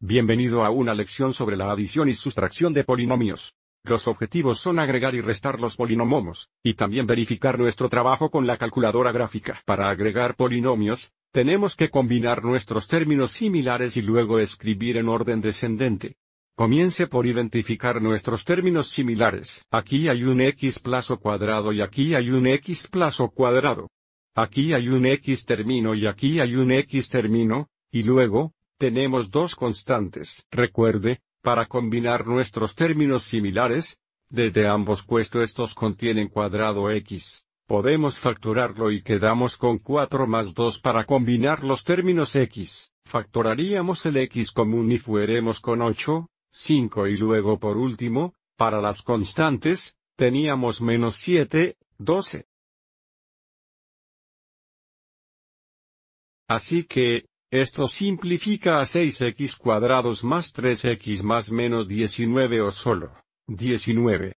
Bienvenido a una lección sobre la adición y sustracción de polinomios. Los objetivos son agregar y restar los polinomios y también verificar nuestro trabajo con la calculadora gráfica. Para agregar polinomios, tenemos que combinar nuestros términos similares y luego escribir en orden descendente. Comience por identificar nuestros términos similares. Aquí hay un x plazo cuadrado y aquí hay un x plazo cuadrado. Aquí hay un x término y aquí hay un x término. Y luego, tenemos dos constantes. Recuerde, para combinar nuestros términos similares, desde ambos cuestos estos contienen cuadrado x. Podemos facturarlo y quedamos con 4 más 2 para combinar los términos x. Factoraríamos el x común y fueremos con 8, 5 y luego por último, para las constantes, teníamos menos 7, 12. Así que, esto simplifica a 6x cuadrados más 3x más menos 19 o solo 19.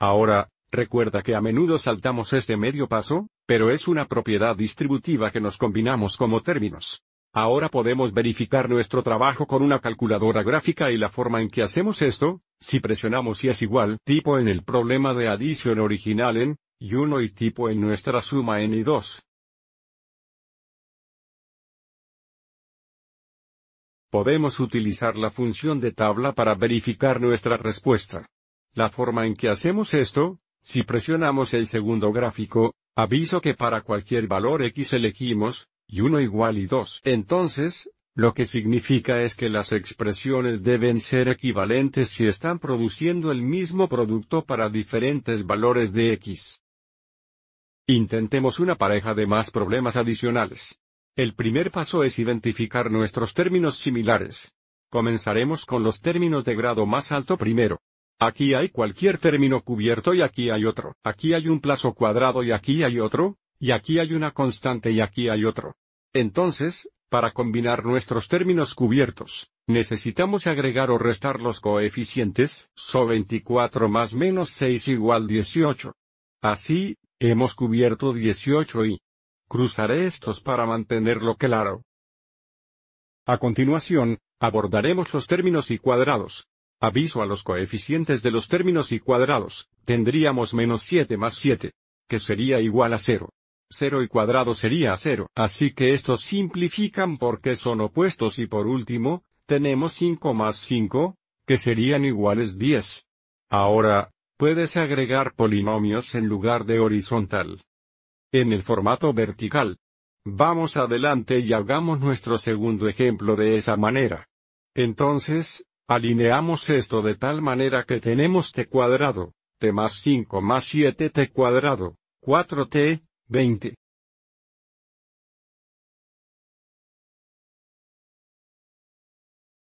Ahora, recuerda que a menudo saltamos este medio paso, pero es una propiedad distributiva que nos combinamos como términos. Ahora podemos verificar nuestro trabajo con una calculadora gráfica y la forma en que hacemos esto, si presionamos y es igual tipo en el problema de adición original en, y 1 y tipo en nuestra suma en y 2. Podemos utilizar la función de tabla para verificar nuestra respuesta. La forma en que hacemos esto, si presionamos el segundo gráfico, aviso que para cualquier valor x elegimos, y 1 igual y 2. Entonces, lo que significa es que las expresiones deben ser equivalentes si están produciendo el mismo producto para diferentes valores de x. Intentemos una pareja de más problemas adicionales. El primer paso es identificar nuestros términos similares. Comenzaremos con los términos de grado más alto primero. Aquí hay cualquier término cubierto y aquí hay otro. Aquí hay un plazo cuadrado y aquí hay otro, y aquí hay una constante y aquí hay otro. Entonces, para combinar nuestros términos cubiertos, necesitamos agregar o restar los coeficientes, SO24 más menos 6 igual 18. Así, hemos cubierto 18 y Cruzaré estos para mantenerlo claro. A continuación, abordaremos los términos y cuadrados. Aviso a los coeficientes de los términos y cuadrados, tendríamos menos 7 más 7, que sería igual a 0. 0 y cuadrado sería 0, así que estos simplifican porque son opuestos y por último, tenemos 5 más 5, que serían iguales 10. Ahora, puedes agregar polinomios en lugar de horizontal en el formato vertical. Vamos adelante y hagamos nuestro segundo ejemplo de esa manera. Entonces, alineamos esto de tal manera que tenemos t cuadrado, t más 5 más 7 t cuadrado, 4t, 20.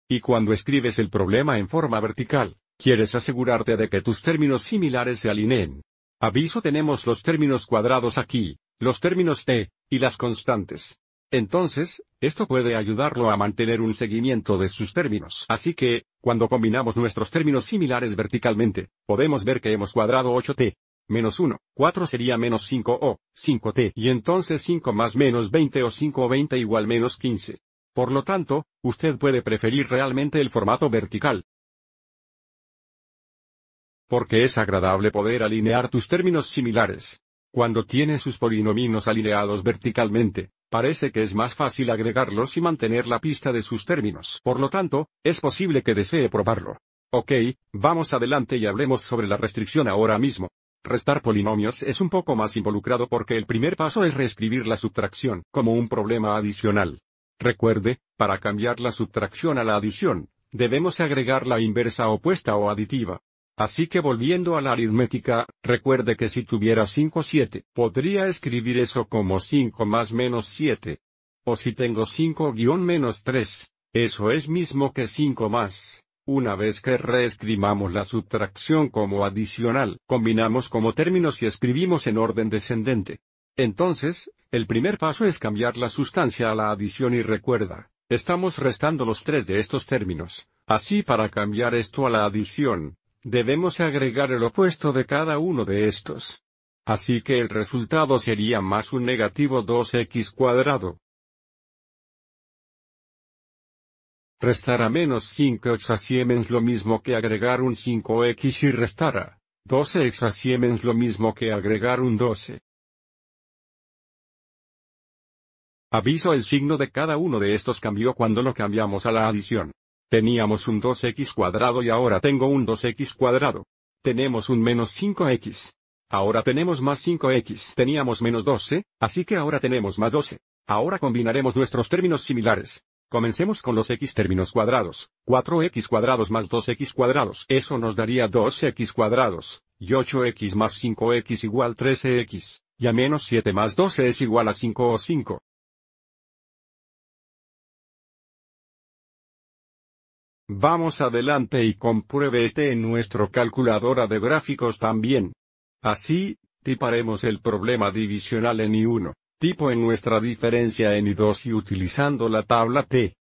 Y cuando escribes el problema en forma vertical, quieres asegurarte de que tus términos similares se alineen. Aviso tenemos los términos cuadrados aquí, los términos T, y las constantes. Entonces, esto puede ayudarlo a mantener un seguimiento de sus términos. Así que, cuando combinamos nuestros términos similares verticalmente, podemos ver que hemos cuadrado 8t. Menos 1, 4 sería menos 5 o 5t. Y entonces 5 más menos 20 o 5 o 20 igual menos 15. Por lo tanto, usted puede preferir realmente el formato vertical. Porque es agradable poder alinear tus términos similares. Cuando tiene sus polinomios alineados verticalmente, parece que es más fácil agregarlos y mantener la pista de sus términos. Por lo tanto, es posible que desee probarlo. Ok, vamos adelante y hablemos sobre la restricción ahora mismo. Restar polinomios es un poco más involucrado porque el primer paso es reescribir la subtracción como un problema adicional. Recuerde, para cambiar la subtracción a la adición, debemos agregar la inversa opuesta o aditiva. Así que volviendo a la aritmética, recuerde que si tuviera 5 7, podría escribir eso como 5 más menos 7. O si tengo 5 guión menos 3, eso es mismo que 5 más. Una vez que reescribamos la subtracción como adicional, combinamos como términos y escribimos en orden descendente. Entonces, el primer paso es cambiar la sustancia a la adición y recuerda, estamos restando los tres de estos términos. Así para cambiar esto a la adición, debemos agregar el opuesto de cada uno de estos. Así que el resultado sería más un negativo 2x cuadrado. Restará menos 5 hexasiemens lo mismo que agregar un 5x y restará, 12 hexasiemens lo mismo que agregar un 12. Aviso el signo de cada uno de estos cambió cuando lo cambiamos a la adición. Teníamos un 2x cuadrado y ahora tengo un 2x cuadrado. Tenemos un menos 5x. Ahora tenemos más 5x. Teníamos menos 12, así que ahora tenemos más 12. Ahora combinaremos nuestros términos similares. Comencemos con los x términos cuadrados. 4x cuadrados más 2x cuadrados. Eso nos daría 2x cuadrados. Y 8x más 5x igual 13x. Y a menos 7 más 12 es igual a 5 o 5. Vamos adelante y compruebe este en nuestro calculadora de gráficos también. Así, tiparemos el problema divisional en I1, tipo en nuestra diferencia en I2 y utilizando la tabla T.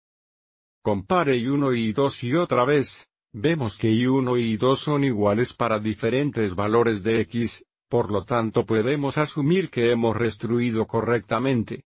Compare I1 y I2 y otra vez, vemos que I1 y I2 son iguales para diferentes valores de X, por lo tanto podemos asumir que hemos restruido correctamente.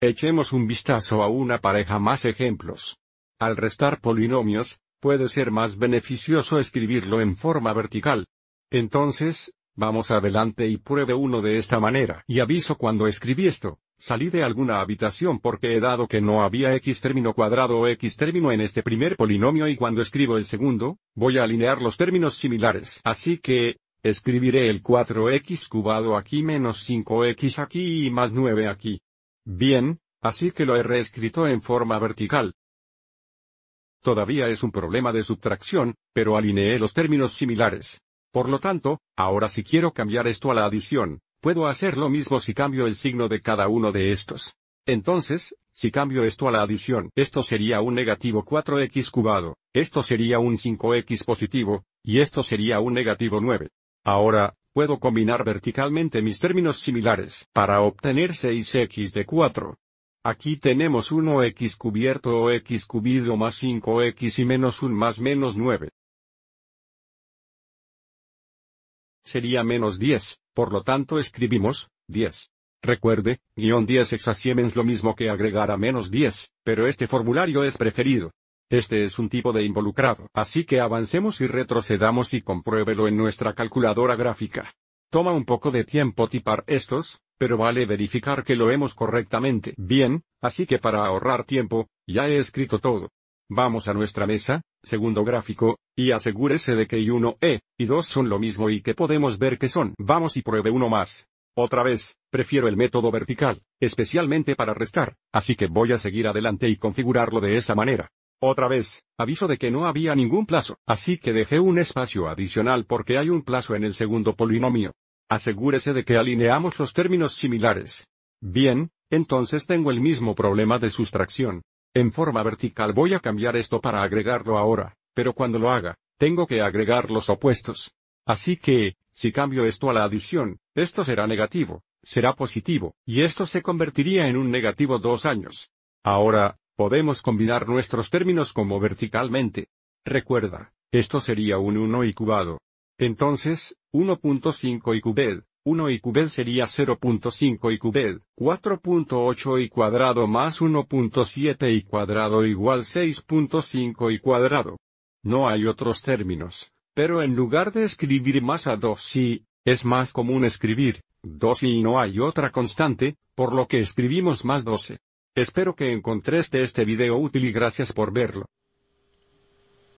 Echemos un vistazo a una pareja más ejemplos. Al restar polinomios, puede ser más beneficioso escribirlo en forma vertical. Entonces, vamos adelante y pruebe uno de esta manera. Y aviso cuando escribí esto, salí de alguna habitación porque he dado que no había x término cuadrado o x término en este primer polinomio y cuando escribo el segundo, voy a alinear los términos similares. Así que, escribiré el 4x cubado aquí menos 5x aquí y más 9 aquí. Bien, así que lo he reescrito en forma vertical. Todavía es un problema de subtracción, pero alineé los términos similares. Por lo tanto, ahora si quiero cambiar esto a la adición, puedo hacer lo mismo si cambio el signo de cada uno de estos. Entonces, si cambio esto a la adición, esto sería un negativo 4x cubado, esto sería un 5x positivo, y esto sería un negativo 9. Ahora, puedo combinar verticalmente mis términos similares para obtener 6x de 4. Aquí tenemos 1x cubierto o x cubido más 5x y menos 1 más menos 9. Sería menos 10, por lo tanto escribimos, 10. Recuerde, guión 10 es lo mismo que agregar a menos 10, pero este formulario es preferido. Este es un tipo de involucrado, así que avancemos y retrocedamos y compruébelo en nuestra calculadora gráfica. Toma un poco de tiempo tipar estos, pero vale verificar que lo hemos correctamente bien, así que para ahorrar tiempo, ya he escrito todo. Vamos a nuestra mesa, segundo gráfico, y asegúrese de que I1E, y 2 son lo mismo y que podemos ver que son. Vamos y pruebe uno más. Otra vez, prefiero el método vertical, especialmente para restar, así que voy a seguir adelante y configurarlo de esa manera. Otra vez, aviso de que no había ningún plazo, así que dejé un espacio adicional porque hay un plazo en el segundo polinomio. Asegúrese de que alineamos los términos similares. Bien, entonces tengo el mismo problema de sustracción. En forma vertical voy a cambiar esto para agregarlo ahora, pero cuando lo haga, tengo que agregar los opuestos. Así que, si cambio esto a la adición, esto será negativo, será positivo, y esto se convertiría en un negativo dos años. Ahora, podemos combinar nuestros términos como verticalmente. Recuerda, esto sería un 1 y cubado, entonces, 1.5 y cubed, 1 y cubed sería 0.5 y cubed, 4.8 y cuadrado más 1.7 y cuadrado igual 6.5 y cuadrado. No hay otros términos, pero en lugar de escribir más a 2 y, es más común escribir, 2 y no hay otra constante, por lo que escribimos más 12. E. Espero que encontréste este video útil y gracias por verlo.